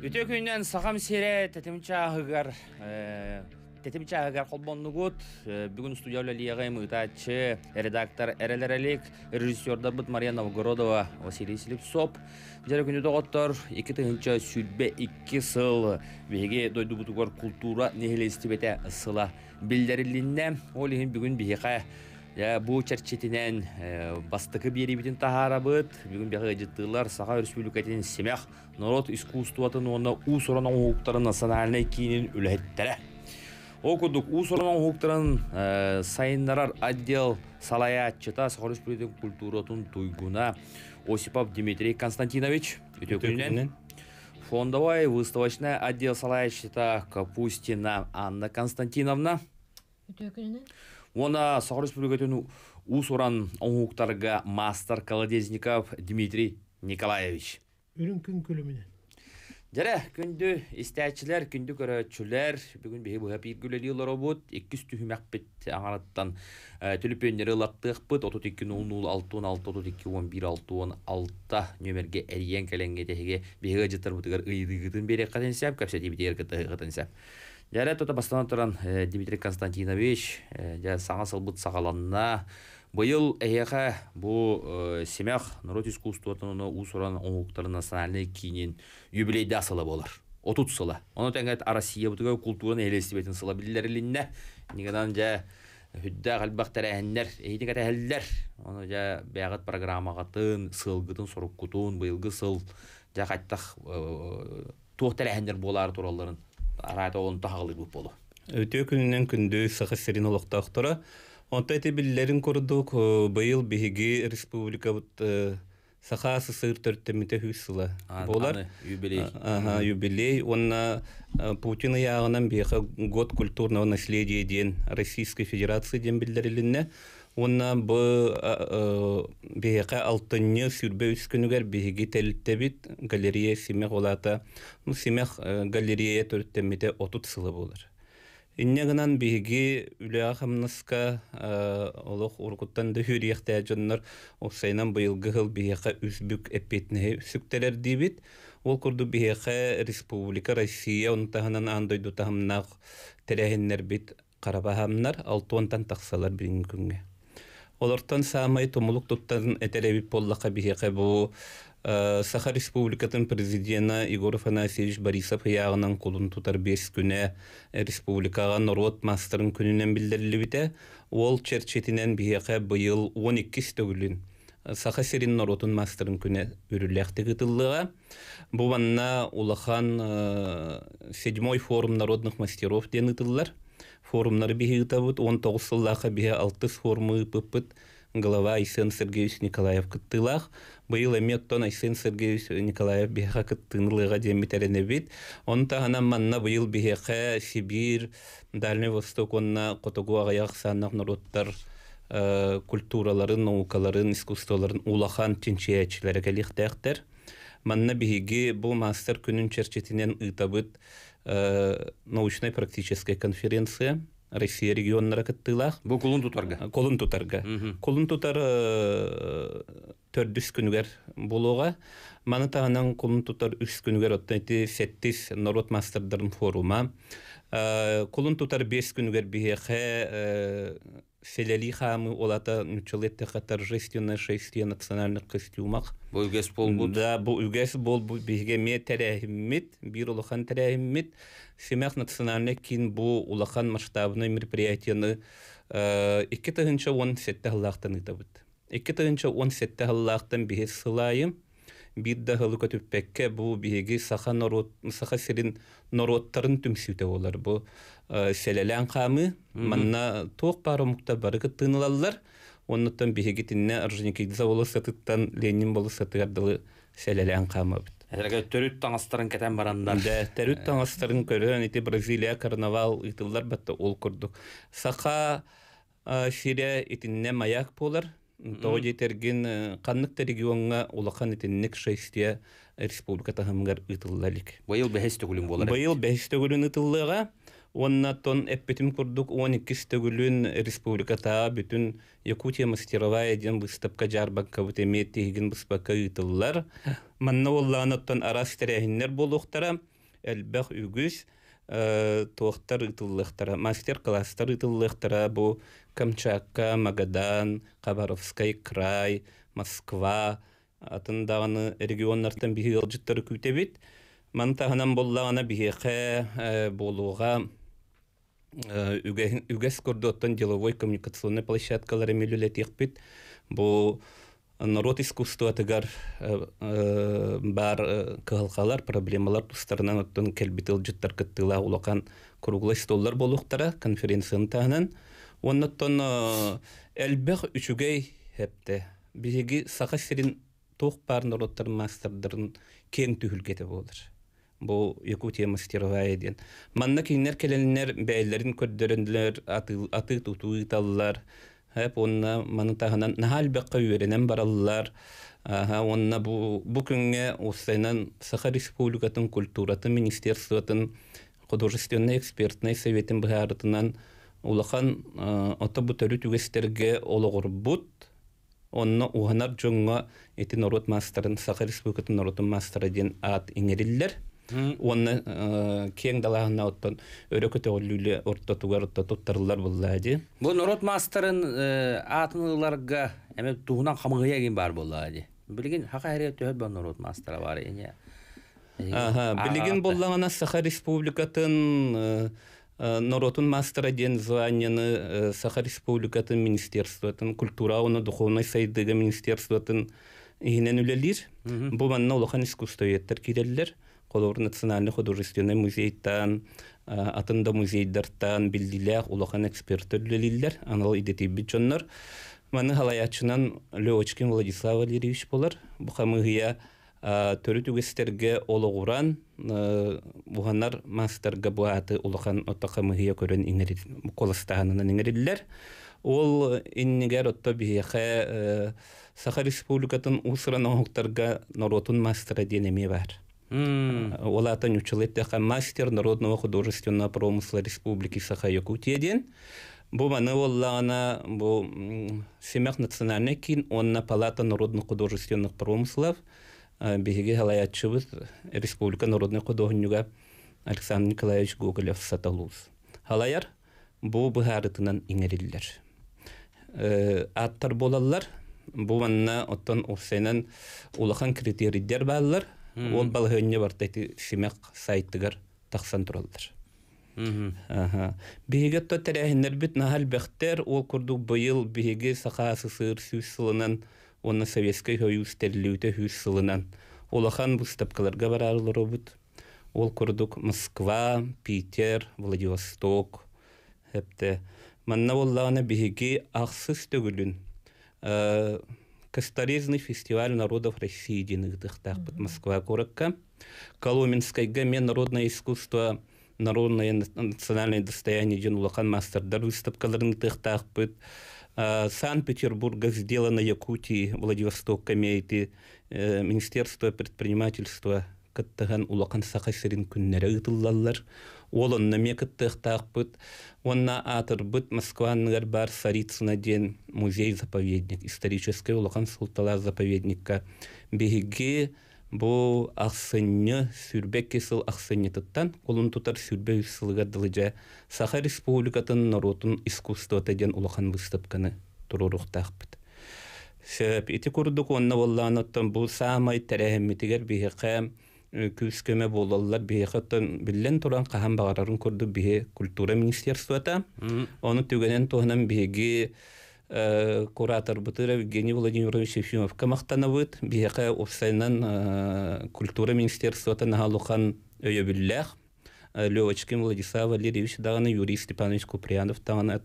үтө сақам сагам сере тетимчаагыгар э, тетимчаагыгар холбоннугут э, бүгүн студия лиягай редактор эрелерелик режиссер мария новгородова василий слепцов жара күнү культура нехилестибете сыла ол бүгүн Я бу чәрчетінен бастықы беребетін тахарабыт, бүгін бәғі жыттылар Саха Республикатын семях народ искусствуатын оны у сұрана оңықтарын национальный кейінен үләттәрі. Окудук у сұрана оңықтарын сайыннарар отдел салаятчыта Саха культуратын туйгуна Осипап Дмитрий Константинович өтөкүнен фондовая выставочная отдел салаятчыта Капустина Анна Константиновна өтөкүнен Она Сахар Республикатын усуран оңуктарға мастер колодезников Дмитрий Николаевич. Үрін күн күлімінен. Жаре, күнді истәчілер, күнді көрәтчілер, бүгін бейі бұйап ергілелі елар обуд, 200 түхімек біт аңараттан э, түліпенлері лақтық бұд, 32-06-16-32-11-16 нөмерге әрген кәленге тәхеге бейі ғажыттар бұдығар ұйдығытын бере қатынсәп, көпсәді бейді ергіті ғытынсәп. Яра тота бастана тұран Дмитрий Константинович жа э, саңа сылбыт сағаланына быйыл әйеқа э, бу э, семяқ нұрот искусствотуну у ұсыран оңуктары национальный кейінен юбилейді асылы болар. Отут сылы. Оны тәңгәт Россия бутыга культураны элестибетин сыла билдерлеринне. Нигадан жа хүддә галбак тәрәһеннәр, әті әлдер. Оны жа бәгат программагатын, сылғытын, сорып кутун, бұйылғы сыл жа кайттах тұқтар тәрәһеннәр болар туралларын арада он тағылы көп болу. Өтө күнінен күнді сағы сірін олықта ұқтыра. Онта әте білілерін көрдік, э, бұйыл бігі республика э, саха сысыр мете хүйсілі Болар юбилей. Ага, юбилей. Онна э, Путин яғынан бейхі год культурного наследия ден Российской Федерации ден Онна бу беге алтынны сүрбе үскүнүгер биһиги телиттебит галерея симех олата. Ну симех э, галерея төрттемите отут сылы болар. Иннегынан биһиги үлә хамныска э, олох уркуттан да хүрихтә җоннар осайнан быйылгы хыл биһиге үзбүк эпетне сүктелер дибит. Ол курду биһиге республика Россия онтаһынан андой дутаһымнак бит Карабахамнар алтуантан тақсалар бүгінгі Олортан самай томулук туттан этеребит боллака бихеке бу э, Саха Республикатын президента Егор Афанасьевич Борисов яғынан қолын тутар бес күні э, республикаға Норвот мастерын күнінен білдірілі біте, ол черчетінен быйыл бұйыл 12 стөгілін. Саха Серин мастырын күне күні үріләқті күтіліға. Бұванна улахан 7 э, форум народных мастеров ден ытыллар форумнары биһиги он тогуз сыллааха биһе алтыс форумы глава Айсен Сергеевич Николаев кыттылах. Быйыл эметтон Айсен Сергеевич Николаев биха кыттынлыга демитерене бит. Он тагынан манна быйыл биһеха Сибирь, Дальний Восток онна котогу агаяк саннак народтар э, культураларын, наукаларын, искусстволарын улахан тинчиячилерге Мана Манна биһиги бу мастер күнүн черчетинен ытабыт Э, научной практической конференция Россия регионнара кыттыылаах. Бу кулун тутарга. Э, кулун тутарга. Кулун тутар э, төрдүс күнгер болуға. Маны тағынан кулун тутар үш күнгер оттайты сеттис Норот мастердарын форума. Кулун тутар бес күнүгер биэхэ Селели хамы олата нүчелетте қатар жестюна шестия национальных костюмах. Бу үлгес бол Да, бу бол бут ме бир улахан Семях кин бу улахан масштабны мероприятияны 2 э, тыгынча он сетте хыллахтан итабыт. Ике тыгынча он сылайым. Бит да бу бихеги саха олар фәләлән э, қамы, манна тоқ бары мұқта барығы тынылалар, оннытан бігегетінне Орженикидзе заволы сатыттан Ленин болы сатыгардылы фәләлән қамы біт. Әдірге төрүт таңастарын кәтен барандар. Да, төрүт таңастарын көрін, Бразилия карнавал итылар бәтті ол курдук. Сақа фире э, итинне маяк болар, Тоғы жетерген э, қаннықты регионга олақан етіннік шайсте республика тағамғар ытыллалік. Быйыл бәхесті күлін болар. Быйыл бәхесті күлін ытыллыға. Онна тон эппетим курдук 12 төгүлүн республиката бүтүн Якутия мастеровая ден выставка жарбакка бутемет тигин буспакка ытыллар. Манна улланы тон арас терехиннер болуктара элбэх үгүс туохтар ытыллыктара мастер класстар ытыллыктара бу камчакка Магадан, Хабаровский край, Москва атындагыны регионнардан биһи ылжыттары күтебит. Мантаһынан боллагына биһи болуға үгэс э, көрдөттөн деловой коммуникационный площадкалары милүлетиэхпит бу э, народ искусство атыгар э, бар кыһалкалар проблемалар тустарынан оттон келбит ылжыттар кыттыла улакан круглый столлар болуктара конференцияны таанын онноттон элбэх үчүгэй хепте биһиги серін сирин туох бар народтар мастердарын кең кете бұл якутия темы стерға еден. Манна кейінер келенлер бәйлерін көрдірінділер, аты туту италлар, әп онна маны тағынан нахал бәққа үйерінен бараллар, онна бұ күнге осайнан Саха Республикатын культуратын, министерстватын, художественный экспертный советін бұғарытынан улахан ота бұтөрі түгестерге олоғурбут бұт, онна уғанар жоңға эти народ мастарын, Саха Республикатын народун мастары ден ат иңериллер оны э, кең далағына оттон өрө көтө оллүле орттотугар бу норот мастырын э, атын ыларга эме туунан бар буллаади билигин хака эре төһөт бар норот мастара бар эне билигин боллаңана саха республикатын э, Норотун мастера ден званияны Саха Республикатын министерствотын, культура оны духовной сайдыга министерствотын иһинен үлелир. Бу манна улахан искусство еттер киреллер. Колор национальный художественный музейттан, э, атында музейдартан билдилях улахан эксперттерлилер, анал идетибит жоннор. Маны халаячынан Леочкин Владислав Валерьевич болар. Бухамыгыя э, төрү түгестерге олугуран, э, буганнар мастерге буаты улахан оттакамыгыя көрөн иңерид, колыстаанынан иңеридилер. Ол иннигер отто бияхэ Саха Республикатын усыран оңуктарга норотун мастера денеме бар. Олатан мастер народного художественного промысла Республики Саха-Якутияден. Бу маны оллағана бу семек национальный онна палата народных художественных промыслов беге атшыбыз Республика народный художнюга Александр Николаевич Гоголев саталуз. бұл бу бұғарытынан иңериллер. Э, аттар болалар, бұл манна оттан усенен ұлықан критерийдер ол бар бартайты семек сайтыгар тақсан туралдар биһиге то тэрэһиннер бит нағал бәқтер ол курдук бұйыл биһиге сақасы сыр сүйіс сылынан онна советский сұлынан. Ол ақан сылынан олахан бар арылыру бут ол курдук москва питер владивосток хепте манна боллаана биһиги ақсы төгүлүн ә, Косторезный фестиваль народов России единых дыхтах под Москва Куракка, Коломенской ГМЕ народное искусство народное национальное достояние Денулахан Мастердар выставкаларын тыхтах пыт. Э, Санкт-Петербурга сделано Якутии, Владивосток комейти, э, Министерство предпринимательства каттаган улакан саха күннәре ытыллалар олон намекаттыахтаахпыт онна атырбыт москваныңыр бар сарицына ден музей заповедник исторический улахан султалар заповедникка беги бу ахсынны сүрбек кесіл ахсынны тыттан колун тутар сүрбе үссылыга дылыжа саха республикатын народун искусство ден улахан выставканы турурухтаахпыт Сөп, ити курдук онна болланыттан бу самай тәрәһеммитигер биһиқа Э, күскеме болаллар бие хаттан биллен туран көрді багарарын көрдү бие культура министерствота оны түгенен туһунан биеги э, куратор бытыра Евгений Владимирович Ефимовка мактанабыт биеге офсайнан э, культура министерствота нагалухан өйөбүллэх Э, Левочкин Владислав Валерьевич дағаны Юрий Степанович Куприянов дағаны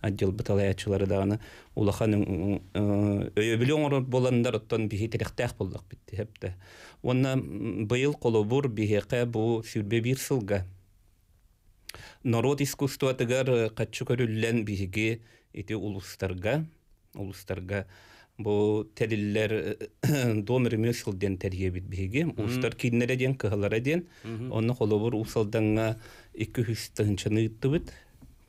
отдел быталаячылары дағаны улаханың өйөбілі э, э, оңыр боландар оттон бихи терехтәк болдық бітті хепті. Онна быйыл қолобур бихеқе бұ сүрбе бир сылға. Народ искусство атыгар қатчы көріллән бихиге ити улустарга, бу тәриллер домер мөсел ден тәрие бит беге устар киннере ден кыһалара ден онны холобур усалданга 200-чыны иттибит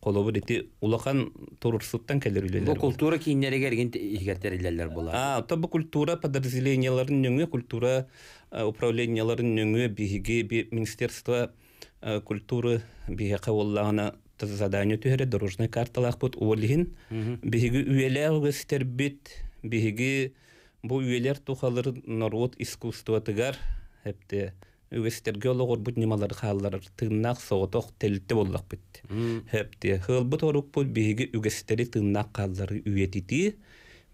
холобур ити улакан турурсуттан келер үлелер бу культура киннере келген игертериллер була а то бу культура подразделениялардын нөңө культура управленияларын нөңө биге би министерство культуры биге кавыллагына задание түһере дорожный карталах бут уолихин биге үйеле өгөстербит биһиги бу үйелер тухалыр норвуд искусствотыгар эпте үгестерге олоғор бұт немалар хааллар тыыннақ соғытоқ телте боллақ бітті. Хәпте, хылбы торук бұл бейге тыңнақ тыыннақ хааллары үйетіті,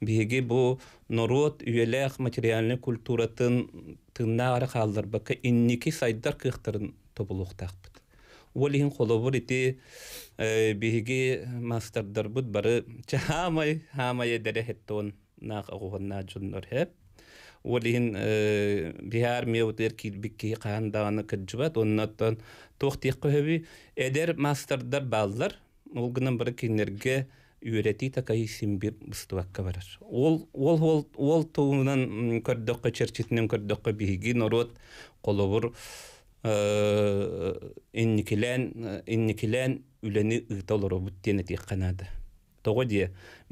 бейге бұл норот үйеләқ материальны культуратын тыыннақ ары хааллар бақы инники сайдар кықтарын тобылуқтақ бұд. Уолихин ити э, еті мастардарбыт бары чахамай, хамай әдәрі ناق أغوه ناجون نرهب ولين меутер меудер килбикки каандаганы кыджыбат оннаттан тохтик көһөби эдер мастердар баллар ол гынан бир кинерге үйрәти такай симбир бустувакка барар ол ол ол ол туунан көрдөккө черчитинен көрдөккө биги норот колобур инникилен инникилен үлени ыта олоробут тенетик канады тоғы де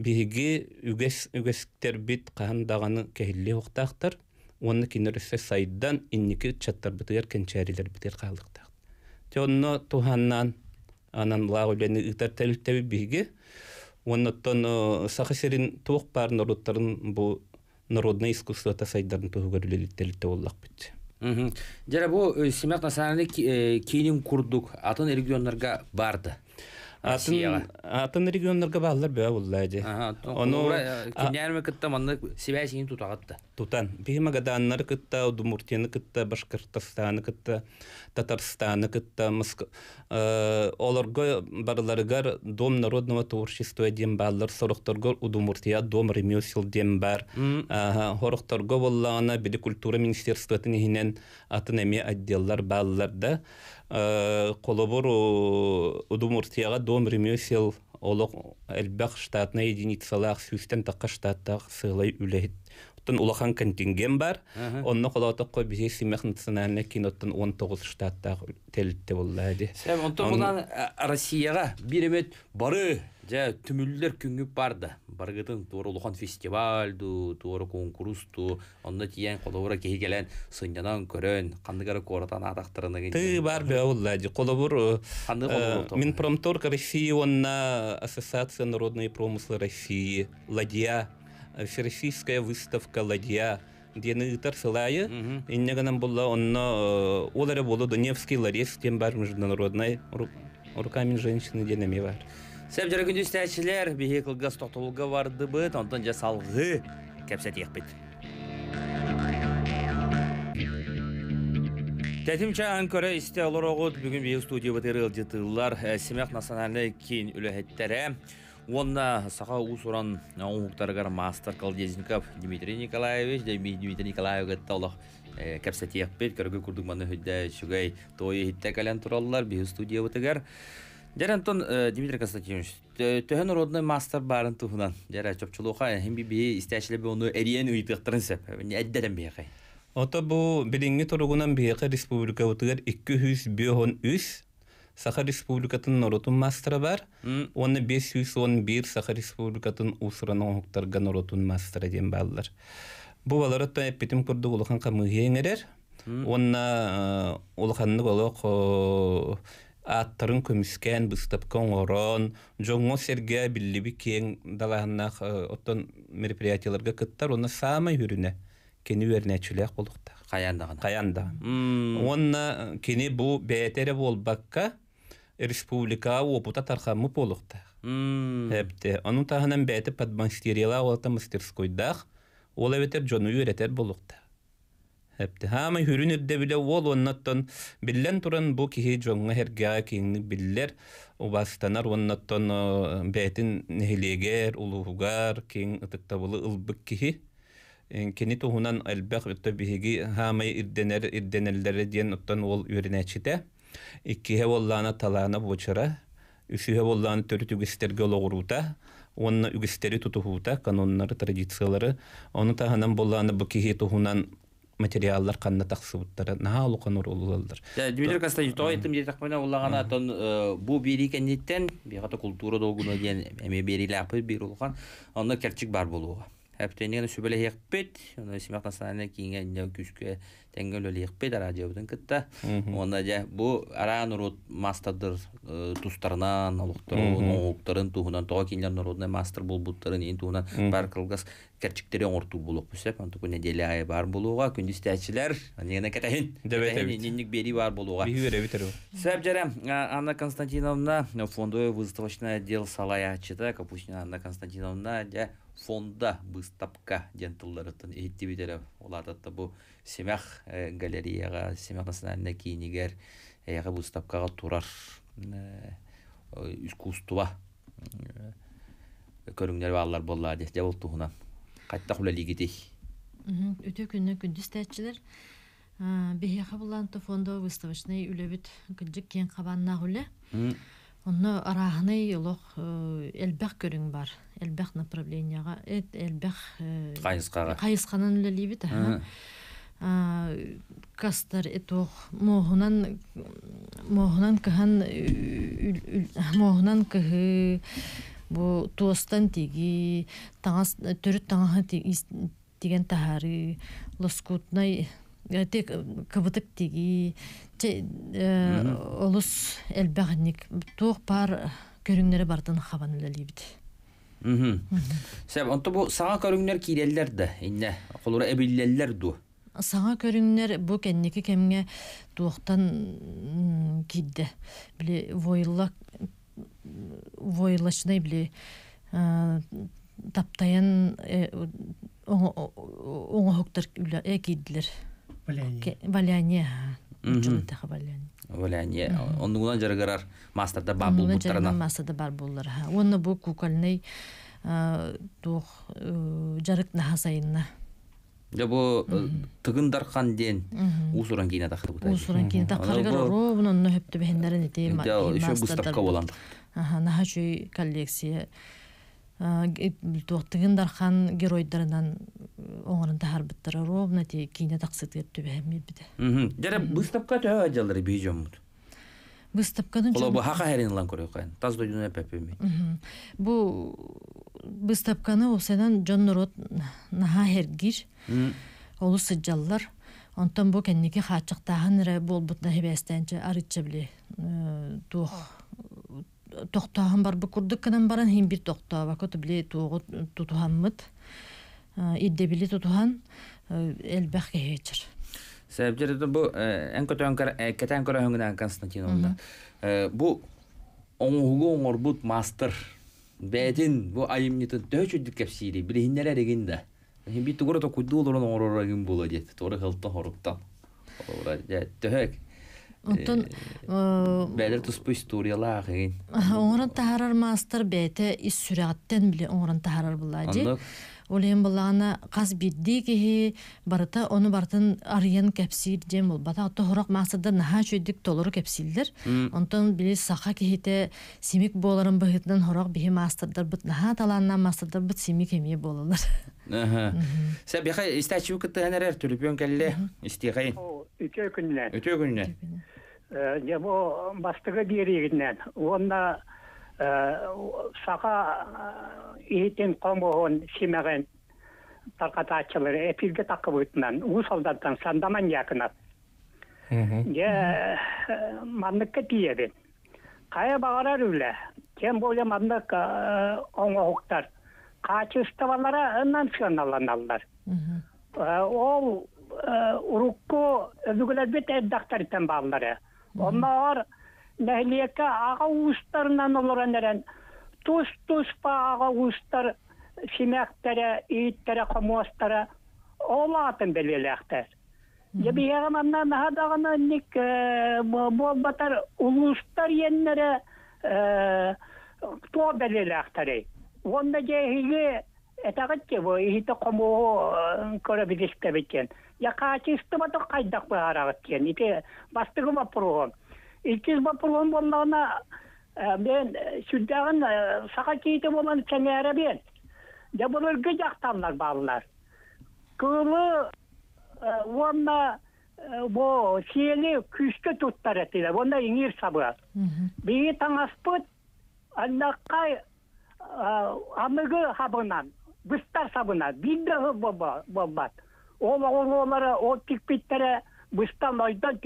биһиги үгес үгестербит қаһандағаны кеһилле уқтақтар онны кинерсе сайдан инники чаттар бытыгар кенчәрилер бытыр қалдықтар. Те онно туханнан анан лағулені ытар тәліптәбі биге оннаттан э, сахасерин туық бар народтарын бұл народный искусство тасайдарын туғырылы тәліптә оллақ бітті. Дәрі бұл э, семек насананы кейнен э, күрдік, атын регионларға барды атын атын регионнарга баалар бөө буллайды ону кинярме кытта манны сибәсин тутагатта тутан бима гаданнар кытта удмуртияны кытта башкортостаны кытта татарстаны кытта оларга барларга дом народного творчества дем баалар сорокторго удмуртия дом ремесел дем бар хорокторго боллана биде культура министерствотын хинен атын эме отделлар баалларда Э, колобор удумуртияга дом ремесел олоқ әлбәқ штатна единицалақ сүйістен таққа штаттақ сыйлай үләйт оттон улахан континген бар онно колоток кой биси симех национальный киноттон он тогуз штаттаг телитте буллади онто булан россияга бир бары жа түмүллер күңүп барды баргытын тууру улухан фестивальду тууру конкурсту онно тиян колобура кехигелен сынянан көрөн кандыгара коратан атактырыны ты бар бе буллади колобур э, э, Минпромторг России онна ассоциация народные промыслы России ладья всероссийская выставка ладья диэни ытар сылайы иннегенен булла онно э, олары болуду невский ларес тем бар международной руками женщины денеме бар сәп жарагүн дүстәчилер бихи кылгас тотулга барды быт онтон жасалгы кепсет ехбит Тәтимчә анкора истә олорогут бүген бию студия бытырыл дитыллар э, симях национальный кин үләһәттәре Онна саха усуран оңуктаргар мастер Колдезников Дмитрий Николаевич, Дмитрий Николаевич талах э, кәпсәтиек бит, кәргү күрдүк маны хөдә шугай тойы хитте калан тураллар би студия үтәгәр. Дәрәнтон э, Дмитрий Константинович, төһән родной мастер барын туһунан. Дәрә э, чөпчүлүха һәм би би истәчле би оны әриен үйтәктәрен сәп. Әддәдән би хай. Ото бу билинге турыгынан би республика үтәгәр 200 Саха Республикатын норотун мастыры бар. Оны 511 Саха Республикатын усырана оңықтарға норотун мастера ден балдар. Бұл балар өтті көрді олыған қамығы Онна олығанны болық аттарын көміскен, бұстапқан орон, жоңо серге білібі кең далағынақ оттон мероприятияларга кыттар, оны самай үріне кени өрнәчілек болықта. Қаяндағына. Қаяндағына. Онна кени бұл бээтере болбаққа, республика опыта тархамы полухта. Эпте. Анун таһынан бәйті подмастерияла олата мастерскойдах, ол әветер жону үйретер болукта Эпте. Хама хүрүн үрде биле ол оннаттон, биллен туран бу кихи жоңға херге кейінні биллер, убастанар оннаттон бәйтін нехилегер, улуугар кейін ұтықта болы ылбык кихи. кини туғынан әлбәқ өтті біхігі хамай ирденер, ирденерлері дейін ол үйренәчіте иккиһе боллаана талаана бочара үсүһе боллаана төрүт үгүстерге олоғурута онна үгүстери тутухуута кануннары традициялары ону таханан буоллаана бу кихи тухунан материаллар канна тахсыбыттары наха олуканур улулалдыр. Дмитрий Константинович, то айтым дедек мына улагана тон бу бири кеннеттен бигата культура долгуна диэн эме берилапы бир улган, онно керчик бар болууга. Әптенеген сүбеле хекпет, оны симақ настананы кейінге инде күшке тәңгі өлі хекпет арадиобдың кытта. Онда жа бу аран урут мастадыр тустарынан, олықтырын, ұлықтырын туғынан, тоға кейінлер нұрудына мастер бұл бұттырын, ең туғынан бар қылғыз кәрчіктері ұрту болуқ бүсіп, онты күн әделі айы бар болуға, күндіз тәчілер, анегіне кәтәйін, нендік бери бар болуға. Сәп жәрі Анна Константиновна фондовый выставочное отдел Салаячыда, Капустина Анна Константиновна, фонда быстапка жантылларытын эйттибитере улататта бу семях э, галереяга семях национальный кинигер эяга быстапкага турар э, искусство э, көрүңнөр баалар болла десте бул туунан кайтта хула лигитей өтө күннө күндүз тәтчилер бияха буллан фонда выставочный үлөбүт кылжык кең кабаннагуле Онно араһынай улох э, элбэх көрүн бар. Элбэх направленияга, эт элбэх кайыскага. Э, Кайысканын эле либит. Кастар этох мохунан мохунан кахан мохунан кыһы бу туостан тиги таңас төрүт таңаһы тиген тахары лоскутнай Э, тек э, кыбытык тиги э, олус элбәхник туох пар көрүңнери бардын хабан үлелибит Сәп, онто бұл саға көріңнер кирелер де, инне, қолыра әбілелер ду. Саға көріңнер бұл кенники кемге дуақтан кейді. Біле, войылла, войылашынай біле, таптайын оңы хоқтар кейділер валяние учурутаха валяние валяние онугунан жаргарар мастерда бар булбуттарына мастарда бар буллар онны бу кукольный дух э, жарык нахасайынна Да бу э, тыгын дархан ден усуран кийне тахты бута. Усуран кийне тахтырга ровно нөхөптү бендерин эти. Да, ещё буставка болан. Ага, наха коллекция туоктыгын дархан геройдарынан оңорун тахарбыттара ровно ти кине таксытып түбэхимирбите жара быстапка төө жалдары бийжомут быстапканын бу хака херин лан көрөй кайын таз дойдуна пепеми бу быстапканы усенан жоннорот наха хергир олу сыджаллар онтон бу кенники хаачыктахан болбут болбутна хебестенче арытча биле э, туох Токта хам бар бу курдыкыннан баран һин бир токта. вакыт биле билет ту идде биле ту хан, э, эл баҡ кечер. Сәбәпләре бу эң энко тонкара, э, кетан тонкара бу оңугу оңорбут мастер. Бәдин бу айымнитын төчү дип кеп сийди, биле һиннәлә ди Һин бит тоҡро тоҡду, дулуроро гын булыды. Торы ҡалты хороҡтан. Ара җәт төхәк. Онтон э, э, Бәдер туспу историяла агын. Оңрын таһарар мастер бете ис сүрәттен биле оңрын таһарар була ди. Олем буланы қас бидди ки барта оны бартын арыен кепсир дем бул. бата тоғрок мақсатта наха чөдік толыр кепсилдер. Онтон биле саха кете симик боларын бахитдан хорок бихи мастерде бит наха таланнан мақсатта бит симик кеме болулар. Аха. Сәбиха истәчүк тәнәрәр түлеп ёнкәлле истигәй. Өтөгүннә. Өтөгүннә. Демо э, бастығы берегінен. Онна э, сақа етін э, қомығын семеген тарқатачылары эпилге тақып өтінен. Усалдаттан сандаман якынат. Де манныққа тиебен. Қая бағарар үле Тем боле маннық оңоғықтар. Қачы ұставалара ұннан сығаналаналар. Ол урукку өзүгүлөр бет эддактар итен баалдары Onlar мәлеке аға уыстарынан олар әнерен. тус тус па аға уыстар симәқтәрі, үйттәрі, қомуастары ол атын білеліқтер. Ебі еғам аннан ағадағына нек бол батар ұлыстар еннері то білеліқтері. Онда жеғілі әтағыт кебо, үйті қомуы көрі білесті біткен қайдақ кайдакбаарагыт тиен бастыгы мен бул жактанлар амыгы хабынан быстар сабына болбат ол олары ол тикпиттері быстан ойдан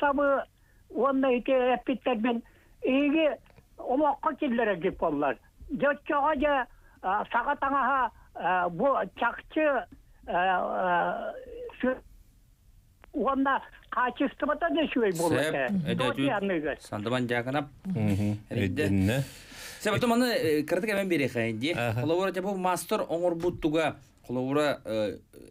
сабы онна ите мен иги олоққа келлере деп боллар жочоға же саға таңаха бу чакчы онда качествота дешуей болады э. э, сандыман жагынап себептен э, аны кырдык эмен берехайын ди жабу холовура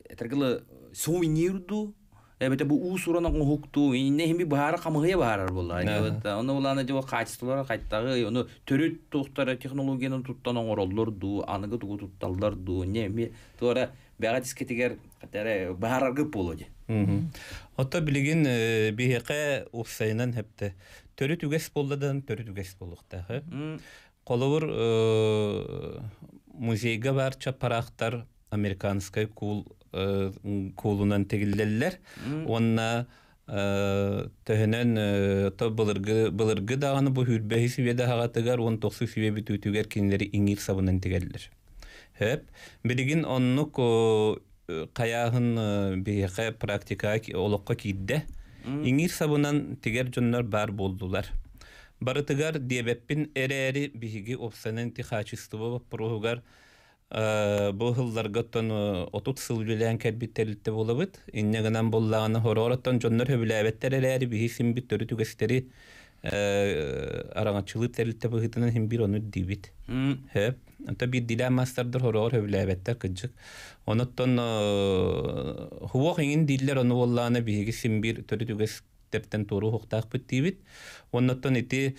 этергилы сувенирду эбете бу у сурана хукту инне хими баары камыгы баарар булла аны уланы жо качестволар кайттагы аны төрүт технологияны туттан оңоролдор ду аныгы тугу тутталдар ду не ми тора музейге бар американская кул э, кулунан тегелделләр. Онна э, төһөнөн э, то былыргы дагыны бу хүрбәһи сүбедә хагатыгар 19 сүбе бит үтүгәр кинләре иңир сабынан тегелләр. Хәп, билеген онну ко каяһын бехе практика олыкка кидде. Иңир сабынан тегер жоннар бар булдылар. Барытыгар диабеттин эрери биһиги обсанын тихачыстыбы прогар. Э, бу хыллар гөттөн э, отут сыл белән кә э, бит телтте булып ит. Инне генә буллагыны хорорыттан җоннар хөбләветләр әле бихи син төрү төгәстәре араңа чылып телтте бу хитнең һим бир оны дивит. Хә, анта бит дила мастердер хорор хөбләветләр кыҗ. Оныттан хуа хин диллар оны булланы бигисин бир төрү төгәс тәптән туры хуктак бит дивит. Оныттан ити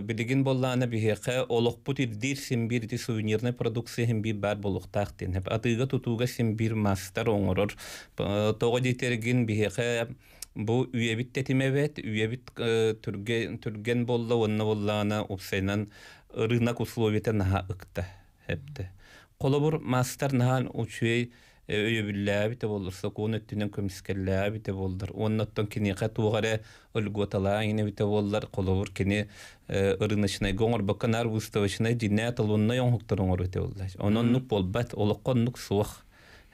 билигин боллаана биһиэхэ олохпут ирдиир симбирити сувенирный продукция симбир баар болуктаахтин хэп атыыга тутууга бир мастер оңорор того дитергин биһиэхэ бу үйебит тетимебет үйебит түрген болла онна боллаана упсайнан рынок условиете наха ыкта хэпте колобур мастер нахан учуэй өйөбүллээ бите болдурса куун өттүнөн көмискеллээ бите болдур онноттон киниха тугаре өлготала ине бите болдур колобур кини ырынычнай гоңор баканар выставочнай динэ талунна оңуктуруңор бите болдур онон нук болбат олоккон нук суох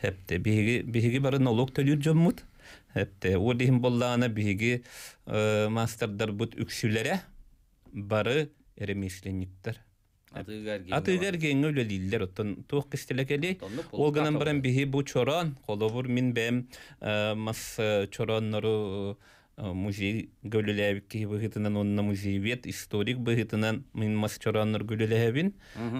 хепте биһиги биһиги барын олук төлүр жоммут хепте ол дихим боллаана биһиги мастердар бут үксүлере бары эремисленниктер Атыгар генге өлі дейділер, оттан туық кістілік әлі. Ол ғынан баран бігі бұ чоран, қоловыр мен бәм э, мас э, чоран нұру э, музей гөліләбік кейі бұғытынан, онына музей вет, историк бұғытынан мин мас чоран нұр гөліләбін.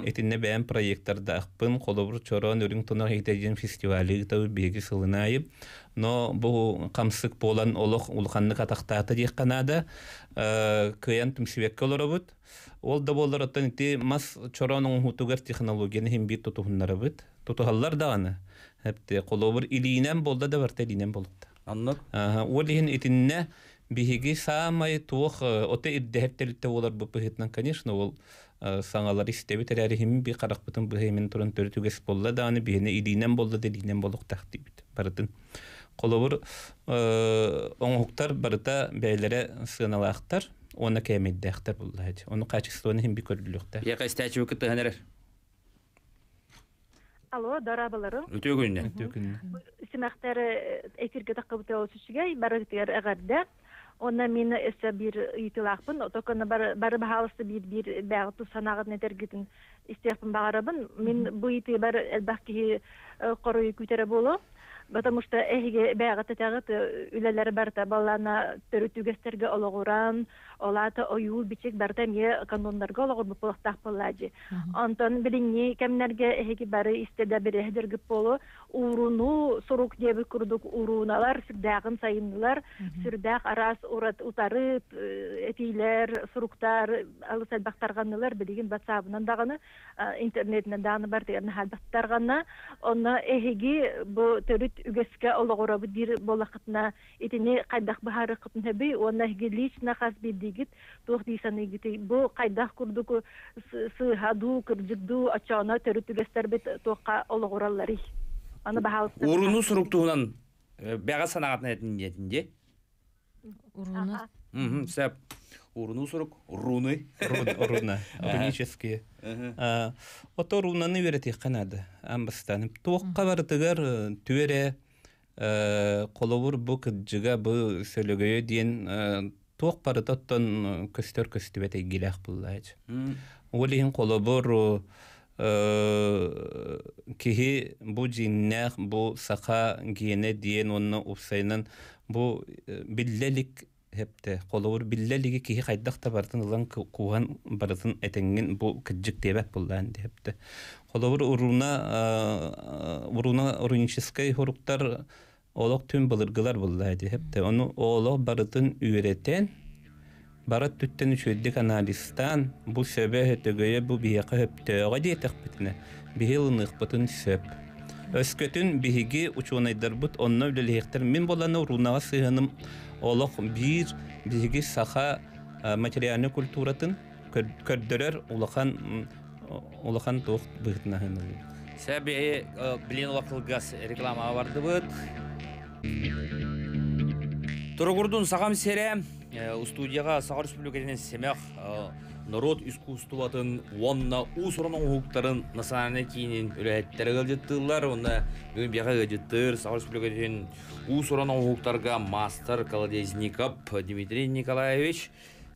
Этіне бәм проекттарда ақпын, қоловыр чоран өрің тұнақ ектәден фестивалі ғытау бегі сылына айып. Но бұл қамсық болан олық ұлқанны қатақтаты дейқ қанады. Көян түмсібекке олар ол да болар атын ти мас чороның хутугар технологияны хим бит тутуһыннар бит тутуһаллар да аны хәтте қолобыр илинен болды да бер тәлинен болды аннак аһа ул ин итнә биһиги самай туох оты иддә хәтте болар бу пехитнан конечно ул э, саңалар истеп итәләр хим би карак бүтән бу хемин турын төртүгес болды да аны биһине илинен болды да илинен болдык тахти бит бердин қолобыр э, оңуктар бердә бәйләре сыналактар оны кемиддехтер буллаһыт. Оны качествоны хим би көрдүлүктер. Я кастачы бу кытыганар. Алло, дарабаларым. Өтөгүнне. Өтөгүнне. Симактар эфирге такып өтө олсушугай, барыктер агарда. Онна мен эсе бир итилакпын, токоны бар бар баалысы бір бир багыту санагы нетергитин истехпин багарабын. Мен бу ити бар элбакки корой күтөрө боло. потому что эге баягы тагы э, үләләр бар та балана төрү төгәстәргә алыгыран алата бичек бар да мие канонларга алыгыр бу булып тах антон билин кемнәргә эге бары истедә бер эдер гып булу уруну сурук дип күрдек уруналар сырдагын сайындылар сырдак арас урат утарып эфиләр суруктар алы сал бактарганнар билеген ватсабынан дагыны интернетнән даны бар дигән хәл бастарганна аны эге бу төрү бит үгәскә олоғора бит дир болақытна итене қайдақ бахары қытны уонна онна гелична хас бит дигит тух дисан игити бу қайдақ курду ку сыхаду кырдыгду ачана төрүтүгәстәр бит тоқа олоғораллары аны баһалыс уруну суруктуунан э, бәгә санагатна әтиндетінде уруну сәп урну сурук руны руна рунические ото рунаны верети канады амбастанып туокка барытыгар түвере колобур э, бу кыджыга бу сөлөгөйө диен туок барытоттон көстөр көстүбете гилях буллач олин колобур кихи бу жиннях бу саха гиене диен онна упсайнан бу э, биллелик хепте колоур билле лиги киһи хайдах та бартын лан куган барытын этенген бу киджик тебек буллан депте колоур уруна уруна уруническай хуруктар олог түн былыргылар булла депте ону олог барытын үйрөтен барат түттен үчөддик аналистан бу себе хөтөгөе бу биякы хөптөөгө диетек Өскөтүн биһиги учунайдарбыт онно үлелехтер мен боланы рунага сыгыным олох бир биһиги саха э, материальный культуратын көрдөрөр улахан улахан тох быхтна хыныл. Сәбе э, билен вакылгас реклама барды бұд Тургурдун сагам сере э, у студияга Сагар Республикасынан народ искусствоватын онна усурунун хуктарын насаны кийинин үлэттер гылжыттылар уна бүгүн бияга гылжыттыр сау республикатын усурунун хуктарга мастер колодезников Дмитрий Николаевич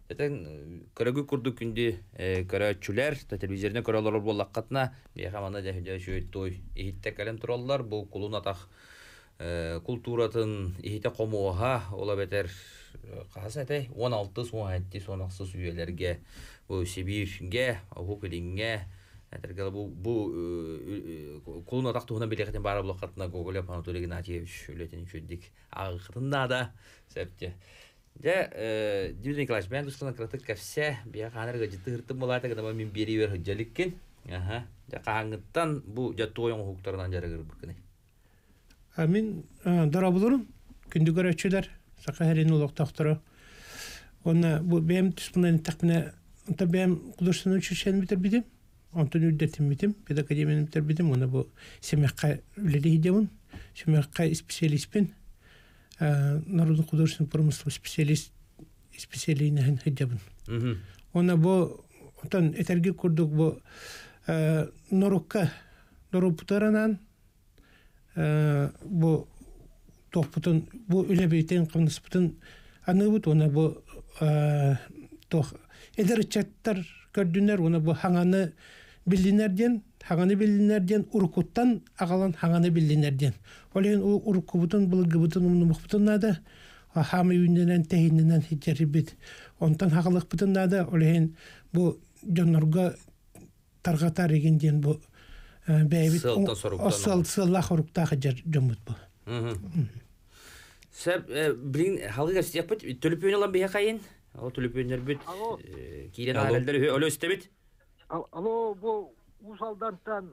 Этен э, көрөгү курдук күндү э, көрөчүлөр телевизордон көрөлөр боллаккатна бияга мана той шөйттөй эхитте калем тураллар бу кулун атах э, культуратын ихите комуға ола бетер қасатай 16 суңа әтті сонақсыз үйелерге бу сибирге хукилинге Тәргәл бу бу кулуна тақ бары Гоголя үлетен да сәптә. Дә э, Дмитрий Николаевич, мен дустана кратык кәфсә, бия ханырга җитте хыртым була тәгә дәм бери бер хөҗәлеккән. Аһа, дә каңгыттан бу җаттыгын хуктардан җәрәгер бүкне. Ә мин дарабулырым, күндүгәрәчеләр, сақа бем Tabii художественный учреждение битер бидим. Онтон бидим. специалист пен. художественный промысл специалист бу оны Эдер чаттар көрдүнер, уны бу ханганы билдинер ден, ханганы Уркуттан агалан ханганы билдинер ден. Олеген у Уркубутын, бұл ғыбутын, умны мұхбутын нады, ахамы үйінденен, тәйінденен хитері бит. Онтан хағылық бұтын нады, олеген бұ жонорға тарғатар еген ден бұ э, бәйбіт. Сылта сұрғыптан. Сылта сұрғыптан. Сәп, э, блин, халыға сұйтек бұт, түліп өнелан бейе Ол түліпендер бит, кейден аралдар өлі өстебіт. Алло, бұл ұсалдантан,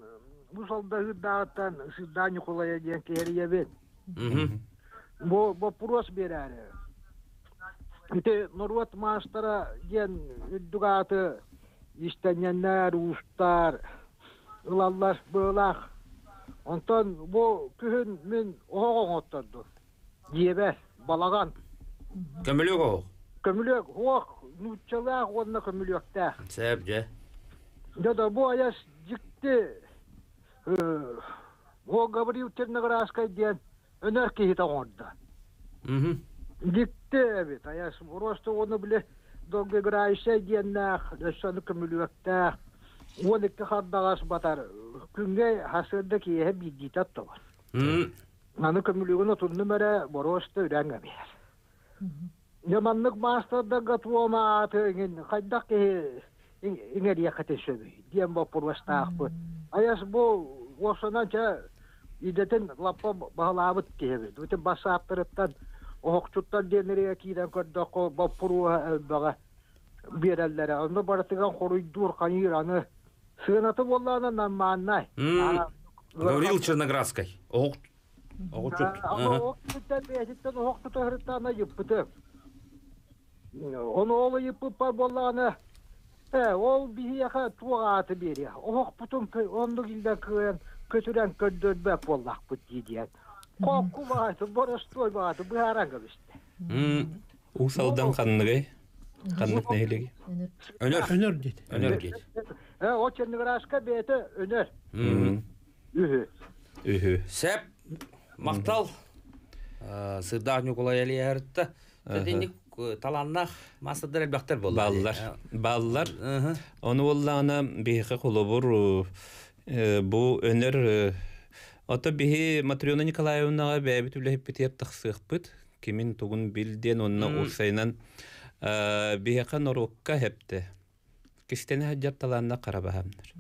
ұсалда ғыдағыттан сыдданы қолая ден керия бу Бұл бұпрос берәрі. Үте Нұрват Мастара ген үддігаты, иштәненнәр, ұстар, ұлаллаш бұлақ. Онтан бу күхін мен оң оттырды. Ебәр, балаған. Көмілі оғоқ? көмүлөк хуох нууччалаах да көмүлөктää сээбже додо бу да жикти бу габриуттернагарааскай диэн өнөр кихита оорда дикте эбит аяс просто оны биле долго играющая диэннаах өссөну да он икки хардагас батар күнгө хасырда киэһэ биддиитат тобон аны көмүлүгүн отунну мэрэ борооста Неманнык маастарда гатвома атыгын кайдак э иңер якатышы дием бо пурлаштаакпы. Аяс бу осына ча идетен лаппа баалабыт кеби. Бүтүн баса аптырыптан окчуттан денерге кийден көрдөк бо пурва элбага берелдере. Аны баратыган хоруй дур каныр аны сыгынаты боллана наманнай. Гаврил Черноградский. Окчут. Окчут. Окчут. Окчут. Окчут. Окчут. Окчут. Окчут. Окчут. Оны ол еппар боллағына, ол бізі яқа туға аты бері. Оқ бұтын онды илден көйен көтірен көндөрбәк боллақ бұт дейден. Қоққы бағаты, борыстой бағаты, бұхаран көбісті. Усалдан қанынығай? Қанынық нәйлігі? Өнер. Өнер дейді. Өнер дейді. Өнер дейді. Өнер дейді. өнер. Үхі. Үхі. Сәп, мақтал, ә, сырдағын нүколай әлі әртті. Тәтенік таланнах масадыр әлбәктәр болды. Баллар. Баллар. Аны уллағына бейхі құлыбур э, э, бу өнер Ота э, бихи Матриона Николаевнага бәбит үләһип бит яттык сыхпыт. Кимин тугун билден онна усайнан э бихи норукка хепте. Кистен хаҗат таланна карабаһамдыр.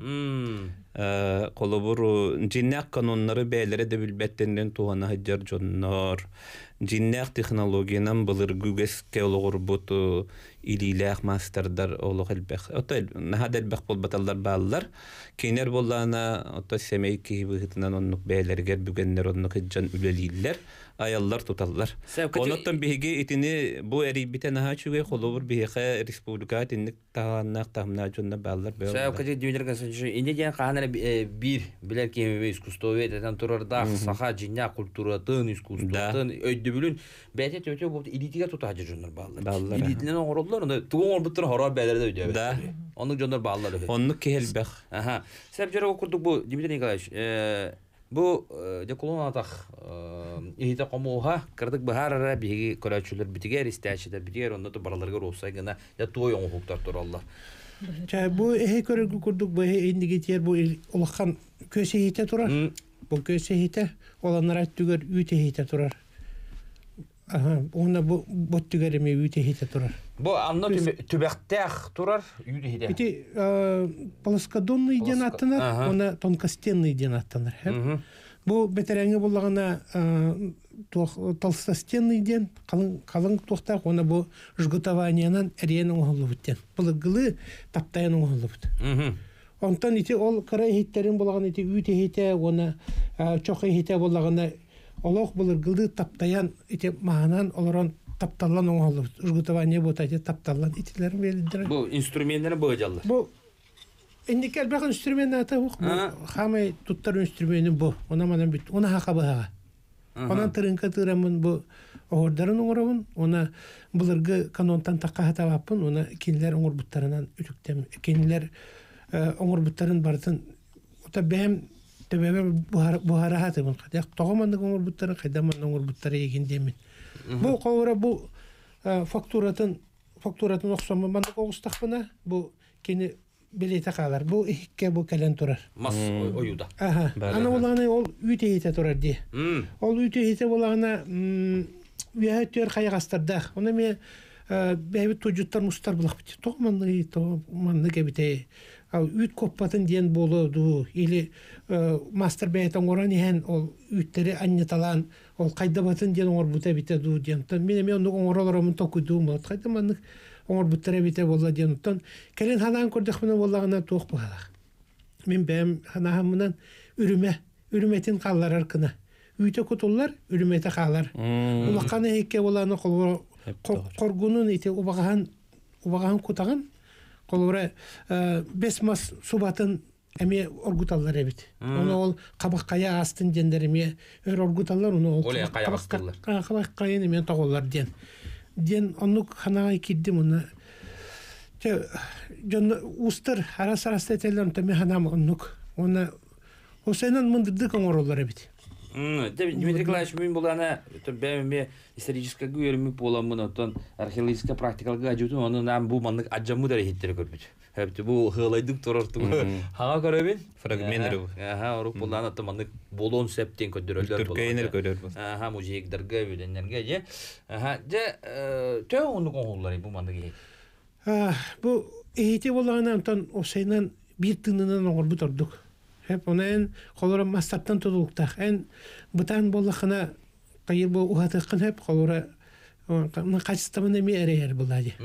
Э колобур джиннак канонлары бәләре дә билбәттенден туган хаҗар джоннар. Джиннях технологиянан былыр гүгәскә олығыр бұты илиләх мастердар олық әлбәқ. Ота нәхәд әлбәқ бол баталлар бағалар. Кейнер боллана, ота сәмей кейі бұғытынан оннық бәйлергер бүгеннер оннық әджан үлелейлер, аяллар туталлар. Оныттан бігі итіні бұ әрей біте наға чүге қолуыр бігі республика тіннік тағаннақ тағымна жонна бағалар бәйлер. Сәу кәді дүйінерген сәнші, инде ден қағанар бір білер кемеме искусство вет, әтен тұрардақ, саха, жиння, культуратын, искусствотын, өй дүбүлүн бәтет өтө болду илитиге тутажы жонор баллар илитинен оңороллар анда тугон орбуттан хорор бәлерде өйдө да онун жонор баллар онук кехелбек аха сеп жара окурдук бу дмитрий николаевич бу деколон атах ихите комууха кырдык быхарара биги көрөчүлөр битигер истәчидер битигер онда бараларга рухсай гана я той оңуктар тураллар Чай бу эхе көрөгү курдук бу индиги тер бу улаккан көсө хите турар. Бу көсө хите оланнар түгөр үтө хите турар. Уна бот ме үйте хите турар. Бу анна түбәхтәх турар үйте хите. Бите плоскодонный ден аттанар, уна тонкостенный ден аттанар. Бу бетерәңе буллагана толстостенный ден, қалың қалың тохта уна бу жгутованиянан ренең оһылы буттен. Бу глы таптаян оһылы бут. Онтан ол кара хиттерин булган үйте хите, оны чоқы хите буллагана Олог булыр гылды таптаян эти маанан олорон таптанлан оңол. Жүгүтөв ане бот эти таптанлан итилерин белдир. Бу инструменттер бу жалды. Бу энди кел инструмент ата ук. Хамы туттар инструменти бу. Ана менен бит. Уна хака бага. Анан тырынка тырамын бу ордарын оңоровын. Уна булыргы канондан такка хатапын. Уна кинлер оңор үтүктем үтүктөм. Кинлер э, оңор буттарын Ота бем төбәбен буһара хаты бун хат. Яҡ тоғманды гомур буттары, хәйдәмен гомур буттары икән демін. Бу ҡаура бу фактуратын фактуратын оҡсама мен оҡыстыҡ бұна, Бу кине биле тәҡәләр. Бу икә бу кәлән тора. Мас ойуда. Аһа. Ана ол ул үтәй итә тора ди. Ул үтәй итә булана үәтер хайғастарда. Уны мен бәйбит туҗтар мустар булып китә. Тоғманды тоғманды кебите ал үт коппатын диен болуду или э, мастер бейтан оран иһен ол үттери талан ол кайда батын диен оңор бута бите ду диен тон мен мен ну оңор оларымын току ду мот кайда манык оңор бутара бите болла диен тон келен ханан көрдөк менә боллагына тоқ бала мен бәм ханаһам менен үрүмә, үрүмөтин каллар аркына үйтө кутуллар үрүмөтө каалар улакканы эке боланы колго коргунун ите убагаан убагаан кутаган колура э, бес мас субатын эми оргуталлар эбит ону ол кабаккая астын дендер эми өр оргуталлар ону ол кабаккайын эми тоголлар ден ден онук ханага кирдим уну жон устыр арас арас этелер тами ханам онук уну Хусайнан мындырды коңороллар эбит Дмитрий Николаевич, мин бұл ана, бәміме историческа гүйерімі болам мұна, тон археологическа практикалға ғадетін, оны нам бұл маңдық аджаму дәрі болон сәптен көрдер өлдер болады. Түркейнер көрдер болады. Аха, музейік дарға бөденлерге, де. Аха, де, э, төң Хэп он эн холора мастаптан тудулуктах. Эн бутан боллахына кайыр бу ухатыккан хеп холора на качествоны ми эрер булади.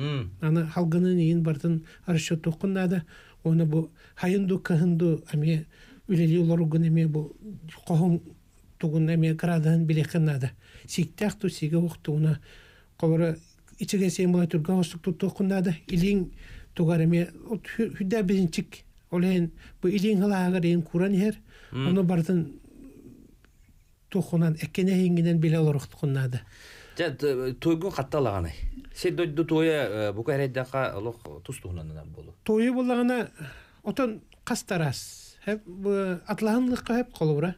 Ана халгынын ин бартын расчет туккунада. Оны бу хайынду кахынду аме үлели уларугын ами бу кохун тугун ами крадан билекканада. Сиктах ту сиге уктуна холора ичиге сен була турган остук туккунада. Илин тугарами хүдә биринчик Олен бу илин хылагы ден куран хер, оны бардын тухунан экене хингинен биле олорухт куннады. Жа тойгун катталаганы. Сен дойду тоя э, бу кайрайдака олох тус тухунандан болу. Тойы болагына отон кастарас. Хеп атлаганлыкка хеп колура.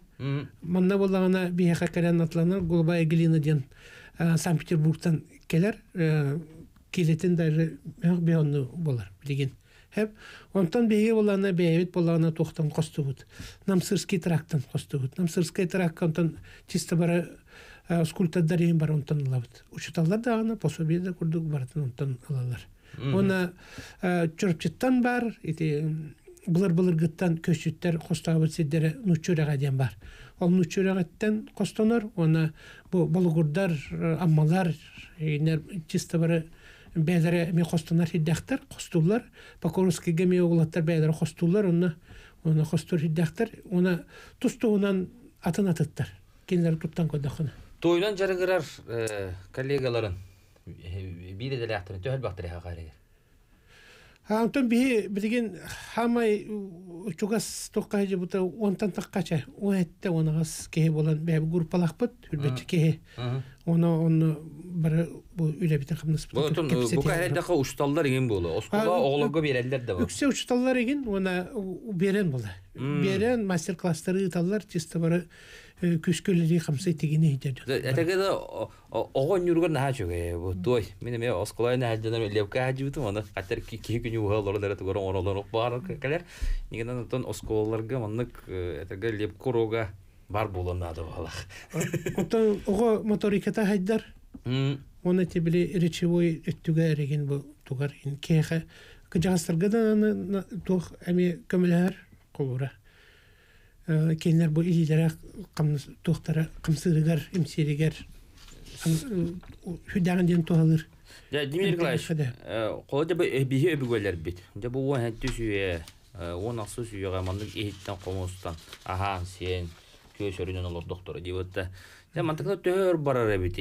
Манна болагына бияка келен атланар Гулбай Гелина ден э, Санкт-Петербургтан келер, э, келетен дайры бионну болар, билген. Хәп, онтан бейе болана бейевит болана тухтан костубут. Намсырский трактан костубут. Намсырский трактан онтан чисто бара скульта бар онтан алабыт. Учиталлар да ана пособие да курдук онтан алалар. Она чөрпчеттан бар, ити былыр-былыр гыттан көшчүттер костабыт сиддере нучурега ден бар. Ол нучурегаттен костанар, оны бу болгурдар, аммалар, чисто бары бәдәре ми хостанар хиддәхтәр, хостулар, покоровский гэми оғылаттар бәдәре хостулар, онна, онна хостур хиддәхтәр, онна тусту онан атын атыттар, кенлер туттан көдәхіна. Тойлан жарыгырар э, коллегаларын, бейді дәлі ақтырын, төхіл бақтыр Антон би бидигин хамай чугас токка же бута онтан таккача уэтте онагас кеһе болан бэби группалахпыт үлбетче кеһе. Оны оны бир бу үле битен кымныс. Болтон бу кайда ка ушталлар иген боло. Оскула оглога берелдер да бар. Үксе ушталлар иген, она берен боло. Берен мастер-класстары таллар чисто бары Э, күскөлөй хамсы тигине иде. Әтәгәдә э, э, огон юрган нәһә чөгә бу той. Мине мә осколай нәһә дәнәр левка хаҗи бу тоны. Әтәр ки ки күне уһалар нәрә тә гөрән оралар бар кәләр. Нигә нәнә тон осколларга мәннәк әтәгә леп курога бар булына да балык. Күптә ого моторика та Мм. Оны тә речевой ричевой бу тугар ин кехә. Кәҗастыргадан тох әми кәмәләр кулура кейнер бул идирэ тохтара кымсыдыгар имсидигар хүдәгән дин тохалар я димир клаш э кода бы эбиге эбигөлләр бит инде бу ва хәтти сүе оны э, асы сүе гамандык эйттен комостан аха сен төй сөрүнен доктор дип отта я мантыкта төр барар бит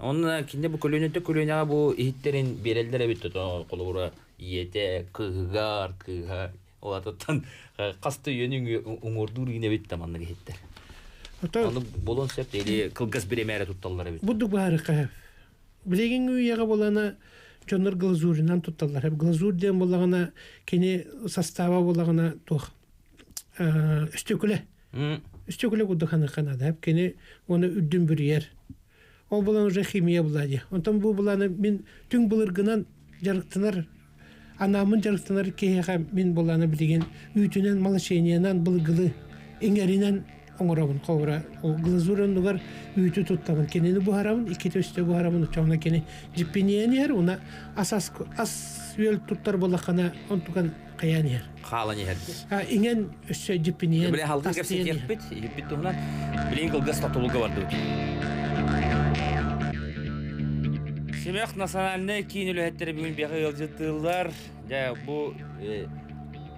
оны кинде бу көлөнөтә көлөнәгә бу эйттерин берелләр бит тота колура ете кыгар кыга олатыттан қасты үйенің оңордууригине бит таманны кехеттер аны болон сеп или кылгас беремәре тутталлар бит буддук баары кэ билеген үйеге болана жоннор глазурынан тутталлар хеп глазур ден кене кини состава болагана тух Үстекілі үстөкүле гуддаханы канада хеп кене оны бір ер. ол болан уже химия болады. Онтан бұл боланы мен түң былыргынан жарықтынар анамын жарыстынар кеһеха мен боланы билеген үйтүнен малышениянан былгылы эңеринен оңоробун ховра глазурын нугар үйтү туттамын кенени бухарамын ики төстө бухарамын учагына кени жиппиниенер уна асас ас үөл туттар болахана онтуган каянер халанер а инген өссө жиппиниен бля халкы кепсе кеппит еппит тугнан блин кылгас татулуга бардыбыт Семек национальны кейін үліхеттері бүгін бәғі елжеттілдар. Жа, бұ э,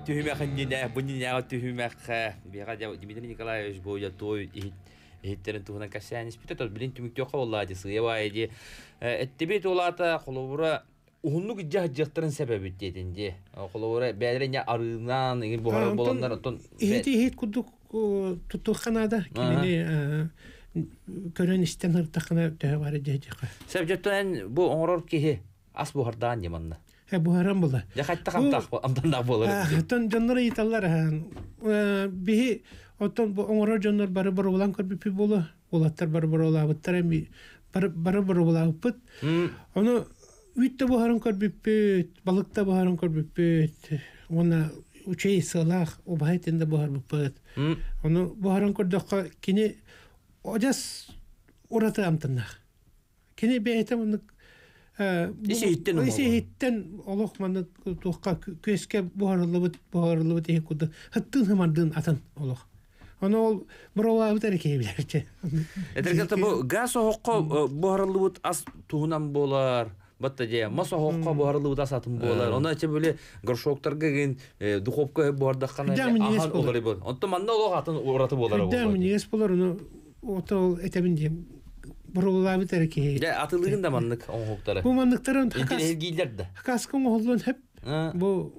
түйімәқін дене, бұны неға түйімәқ. Бәға Дмитрий Николаевич бойда той Һиттерен көрөн истен ырдакына төһө бар дээжеха сәбжеттен бу оңорор киһи ас бухардаан яманна Э бухаран була. Жахатта хамтах жаннар бу оңорор жаннар бары бары улан көрбүп болу. Улаттар бары бары ула буттар эми бары бары ула үйтте көрбүп, балыкта көрбүп. салах, одас ураты амтыннах. Кене бейтем уны Исейттен олох. Исейттен олох маны тухка көске бухарлыбыт бухарлыбыт ей куды. Хыттын хамардын атан олох. аны ол бұрова бітер кей этерге Әтіргелті бұл газ оғыққа бухарлыбыт аз туғынан болар. Батта же маса хоққа барылып тасатын болар. Онда че бөле горшоктарга ген духовка бардаққан ахар олар бол. Онтта манда ол хатын ораты болар. Да, мінез болар. Утал эта менге бурула битере ке. Де, атлыгын да манлык ооктары. Бу манлыктарын да. Ит эзгиилдер да. Каскын оолын hep бу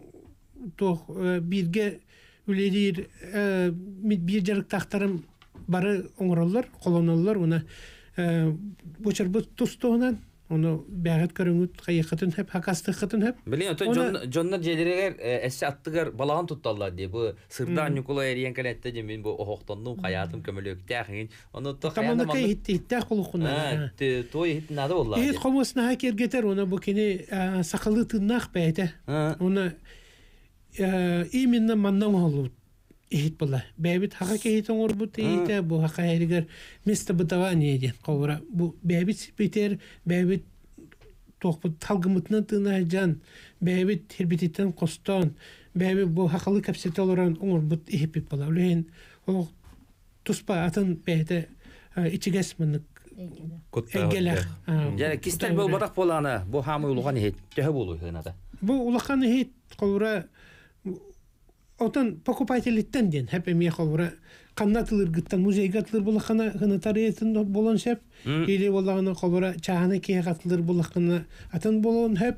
ток э, бирге, үледир э ми биге тахтарым бары оңролдар, қолоналдар уна э бучер бу тустона Onu bähet görüngüt kayıkatın hep hakastıkatın hep. Bili oto jonna jeleriger esse attıgar balagan tuttallar diye bu sırda hmm. Nikola Eriyen kalette demin bu ohoktondum той именно ихит була. Бәбит хага кейт оңур бу тейте, бу хага хәйригер мистер бу бәбит битер, бәбит тоқ бу талгымытна тына җан, бәбит тербититтан қостан, бәби бу хаклы капсет оларын оңур бу була. Лен туспа атын бәйде ичигәс мин котгалар. Яна кистер бу буланы, бу хамы улуган ихит, төһ Бу Отан покупатели ден хәп эми хавра каннатылыр тылыр музей музейга тылыр булахана гына тариятын болон шәп или воллагына хавра чахана ки хатлыр атын болон әп.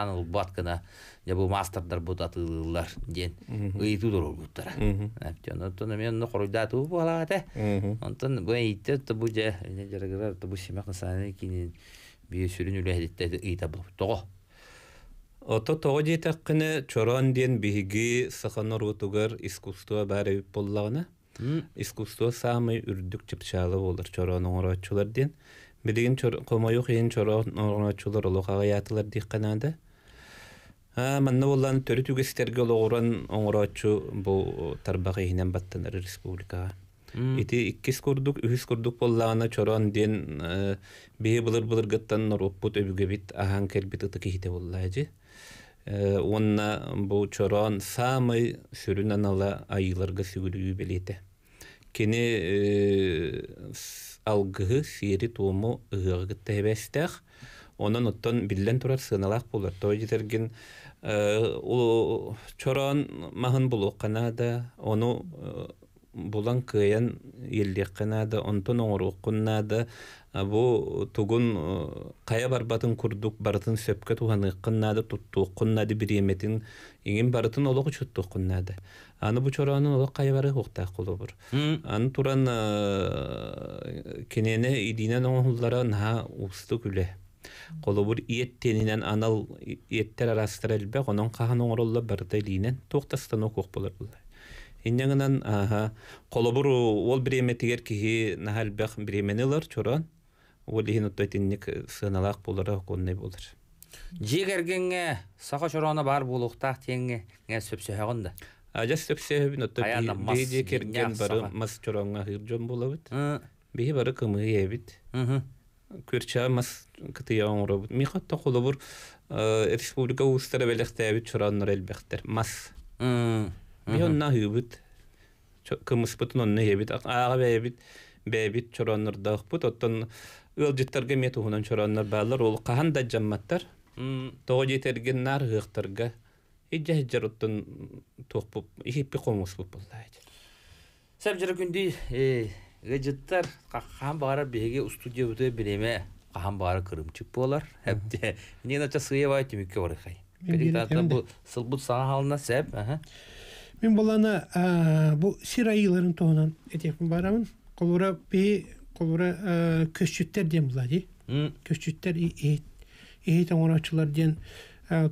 онтан ылбат кына жабы мастердар бутатылылар ден ыйту дурулуттара онтон мен хоройда туу балаата онтон бу эйтте табу же жарагырар табу семак насаны кинин бие сүрүн үлэдитте ыйта болуп того Ото тоғы жетаққыны чорон ден биһиги саханор утугар искусство бары боллағына. Искусство самый үрдік чыпчалы болыр чорон оңырачулар ден. Билигин комойуқ ен чорон оңырачулар олуғаға ятылар дейққанады манна боллан төрү түгестерге олоғуран оңорочу бу тарбагы хинен баттанар республикага ити иккис курдук үхүс курдук боллагана чорон ден бие былыр былыр гыттан норуппут өбүгебит ахан келбит ытыки хите боллаажы онна бу чорон самый сүрін анала айыларга сүгүлүү Кені кини алгыһы туымы ұғығы ыыгы әбәстіғ, онон оттон биллен турар сыыналаах болар. той жетерген Э, ол чорон маһын булу канада ону э, булан елде елле канада онтон оңору куннада э, бу тугун кая барбатын курдук барытын сөпкө туганы кыннады тутту куннады бир эметин иңин бартын олог учутту куннады аны бу чоранын олог кая бары уктак кулубур аны туран кенене идинен оңуллара Қолубур иеттенинен анал иеттер арастыр әлбе, оның қағын оңырылы бірді лейінен тоқтастын оқуқ болыр бұл. Иннеңінен қолубур ол бір еметігер кейі бір біременілер чоран, ол лейін ұттайтынник сыналақ болыры қонны болыр. Жегергенге сақа чораны бар болуқтақ теңге сөпсөғын сөпсе ғағын ұтты бейде керген бары мас чоранға жон болабыд. Бейі бары кымығы ебіт күрчә мас робот оңры. Михатта холобур э, республика устара белехтәбит чураннар элбәхтер. Мас. Мин нахыбыт. Кымыс бутын не ебит. Ага бәбит. Бәбит чураннар дахпут. Оттан ыл життәргә метуһунан чураннар бәлләр ул каһан да җәммәттәр. Тоо җитергән нар гыктырга. Иҗә җир оттан тохпуп. Ихи пи комус бу булды. Сәб җир күнди э, гаджеттар кахан баара беге студия үтө биреме кахан баара кырымчык болар хепте не нача сыева тимикке барыхай перитата бу сылбут сага халына сәп аха мен болана бу сираиларын тоғынан этепин барамын колура бе колура көчүттер дем булади көчүттер эйт эйт оңорачылар ден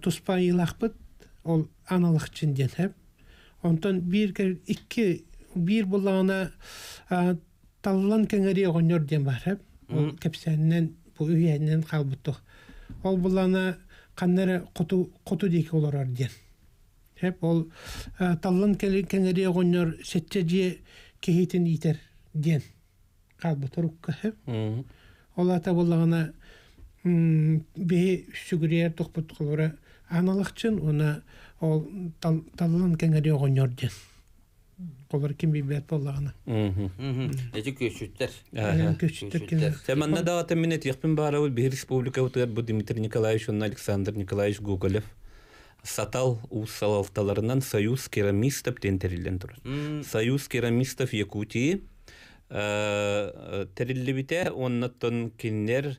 туспа илахпыт ол аналык чин ден хеп онтон бир икки бир булагана таллан кеңери оғонер дем барып, ол кепсәннен бұл үйәннен қалбыттық. Ол бұланы қаннары құты құту деке олар ден. ол э, таллан кеңери оғонер сетте де кейтін итер ден қалбыттыр ұққа. Ол ата бұлағына бе сүгірер тұқпыт қылыра аналықчын, оны ол таллан кеңери оғонер қолар ким бибет боллагына. Мм. Эти көчүттер. Көчүттер ким. Теманна да атамин эт яқпин бара ул бир республика утыр бу Дмитрий Николаевич он Александр Николаевич Гоголев. Сатал усалалталарынан Союз керамистов тентерилен турат Союз керамистов Якутии териллибите оннаттон киннер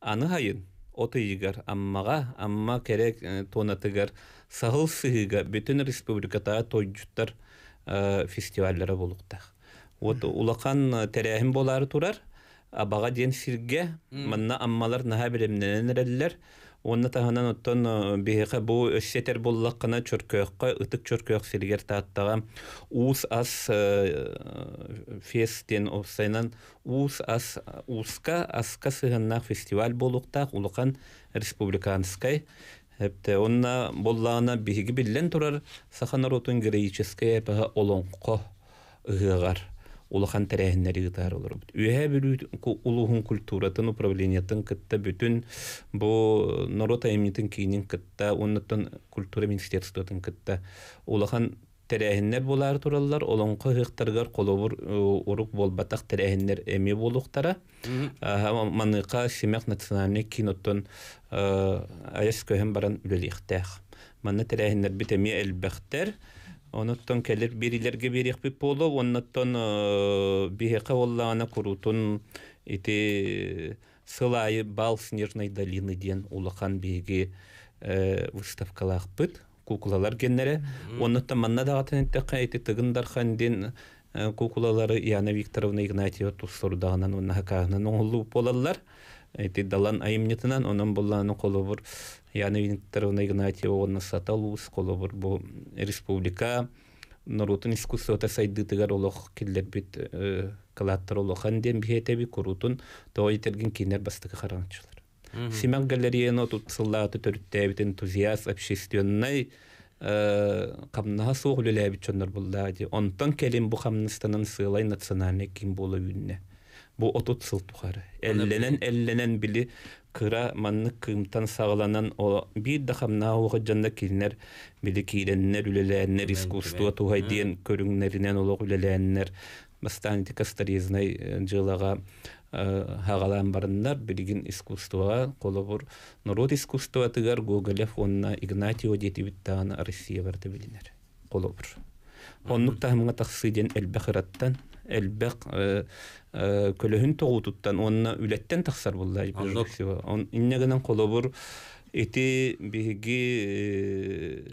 аны хайын отыйгар аммага амма керек тонатыгар сахыл сыыга бүтүн республиката тойжуттар Э, фестивальләре булуктах. Вот улакан э, тәрәһим болары турар, абага ден сирге мынна аммалар наһа билемнәнрәлләр. Онна таһанан оттон э, беһеге бу эшсетер буллак кына чөркөккә ытык чөркөк сиргер таттага ус ас фестен офсайнан ус ас уска аска фестиваль болықта улакан республиканскай Хәпте онна буллана биһиги биллән турар, саханаротын греческая эпоха олонқо ыгыгар. Улы хан тәрәһеннәр иге тар булыр. Үһә бер улуһын культуратын управлениятын кәтта бүтән бу нарота эмитин кинин кәтта, оннан культура министрлыгын кәтта. Улы хан тирәһендә булар туралар, улын кыһыктырыр кулыбыр э, урук бул батак тирәһендәр эми булыктыра. Һәм маныка Шимех национальный кинотон э аяш көһем баран бүлектер. Маны тирәһендәр бит эми элбехтер. Оныттан келер бириләргә бирик бит булу, оныттан э, бихе кавыллана курутун ите сылай бал снежной долины ден улыхан биге э выставкалар кукулалар геннере. Оннуттан манна дагатынытта кайты тыгындар хандин ә, кукулалары Яна Викторовна Игнатьева тустурдагынан онна хакагынан оңулу болалар. Эти далан айымнетынан онын болланы колобур Яна Викторовна Игнатьева онны саталуус колобур бу республика Норутун искусствота сайдытыгар олох киллер бит ә, калаттар олохан ден бихетеби курутун тойтергин кинер бастыгы харанчыл. Семен галереяны тут сыллаты төрттәбит энтузиаст общественный қамнаға э, соғ лөләбит чоннор болды ди. Онтан келин бұ хамныстанын сыйлай национальный ким болу үнне. Бұ отут сыл тухары. Элленен элленен білі кыра манны кымтан сағыланан о бир да хамна оғы жанна килнер били киленнер үлеләннер искусство тухай диен көрүңнеринен Бастан хагаламбарнар э, билигин искусствога колы бур нурот искусствога тигар гугле фонна игнатио дити биттан россия барды билинер колы бур фоннук тахмыга тахсиден эльбахраттан эльбак э, э, көлөһүн тугутуттан онна үлеттен тахсар булдай бирсе он иннегенен колы эти биги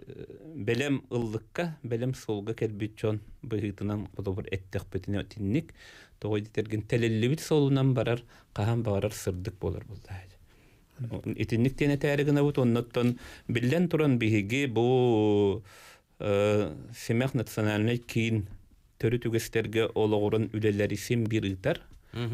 белем ылдыкка белем солга кетбит чон бигитнан колы бур эттек битине тинник тогой дитерген телелли бит солунан барар қаған барар сырдык болар булда хәле итенник тене таригына бу тоннаттан биллән туран биһиге бу семехнат э, национальный кин төрі түгестерге олугырын үлеләр исем бирдер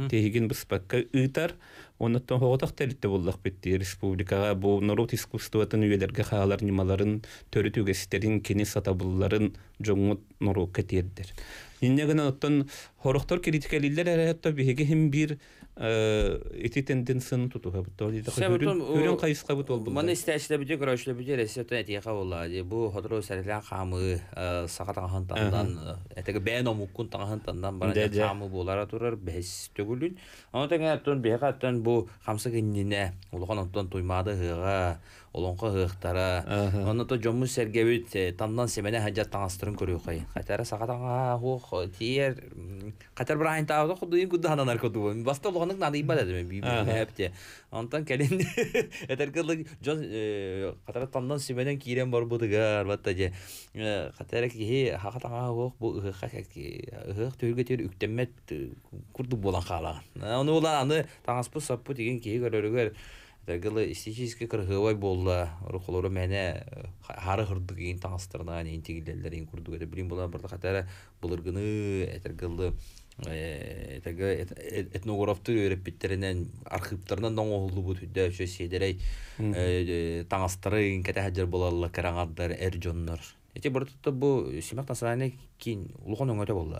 тегин быспакка ыытар оннаттан хоғытақ тәрітті боллақ бетті республикаға бұл народ халар үйелерге қағалар немаларын төрі түгестерін кені сатабылларын жоңғыт нұру кәтердер. Ненегін анаттан хорықтор критикалилер әрәтті бігеге хем бір эти тенденции на тут вот то есть это говорю говорю кайсы кабыт болду мана истешле бүдө гөрөшле бүдө ресепта эти яка ди бу хотро сарыла хамы э, сагат аган тандан э, этеге бен ом укун тандан тандан бара жамы болара турар бес төгүлүн ана тең аттан э, бехаттан бу хамсы кинине улган аттан туймады гыга олонко ыыктара онно то жому сергебит э, тандан семене хаджа таңастырын көрүү кай катары сакатаңа хух тиер катар бир айн таабы худуин куддананар кодубу баста болгондук наны иба дедим бипте онтан келин этеркылык жон катара э, тандан семенен кирен борбудыгар батта же катары кихи хакатаңа хух бу ыхка э, ыхк төргө төр үктеммет курдук болан каалаган ону ула аны таңаспы саппу деген кии көрөрүгөр Рагылы эстетически кыргыбай болды рухолору мәне хары э, хырдык ин таңыстырна, ин тигиллерлер ин курдук эдер. Билим була барлы хатара булыргыны этергылы э, этеге этнографтыр өрөп биттеринен архивтарынан доң оолу бу түдө өшө седерей э, таңастыры ин кете хаджар булалла караңардар эр бұл Эти бортта бу симак тасаны кин улугон өңөтө болла.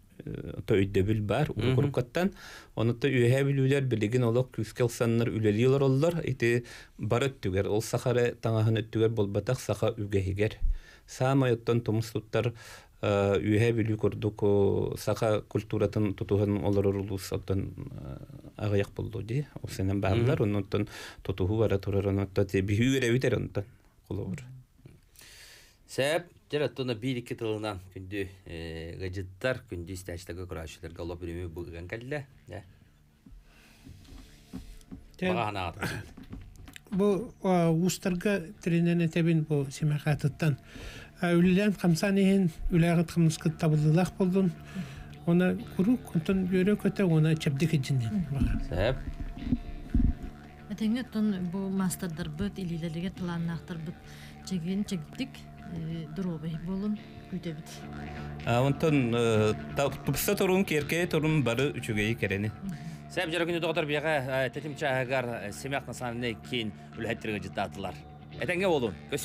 то үдебил бар уруккаттан оны то үһә билүләр билеген олок күскел саннар үләлиләр оллар ите бар төгәр ул сахара таңаһын төгәр булба так саха үгә хигәр самаяттан томсуттар э, үһә билү күрдүк саха культуратын тутуһын олар урулсаттан э, агыяк булды ди ул сенен барлар унтан тутуһу бара торарын тә бихү үрәйтерен сәп Тэр атна бири китрылынан күндү э, гаджеттар күндү стачтык көрөшүлөр гало премиум булган келле. Бу устарга тренене тебин бу семехаттан. Аулылар камсанын үләгәт хымыз кит табылдылар булдым. Оны күрүк күтүн бүре көтә оны чәпдик җиндә. Сәп. Атәңне тон бу мастердер бит илеләргә тыланнактыр бит. Чегин дробый болын күйтебит. Онтон тупса турун керке турун бары үчүгей керени. Сәп жүрөгүнү доктор бияга тетим чагар семяк насаны кин үлһеттирге жытатылар. Этенге болдун.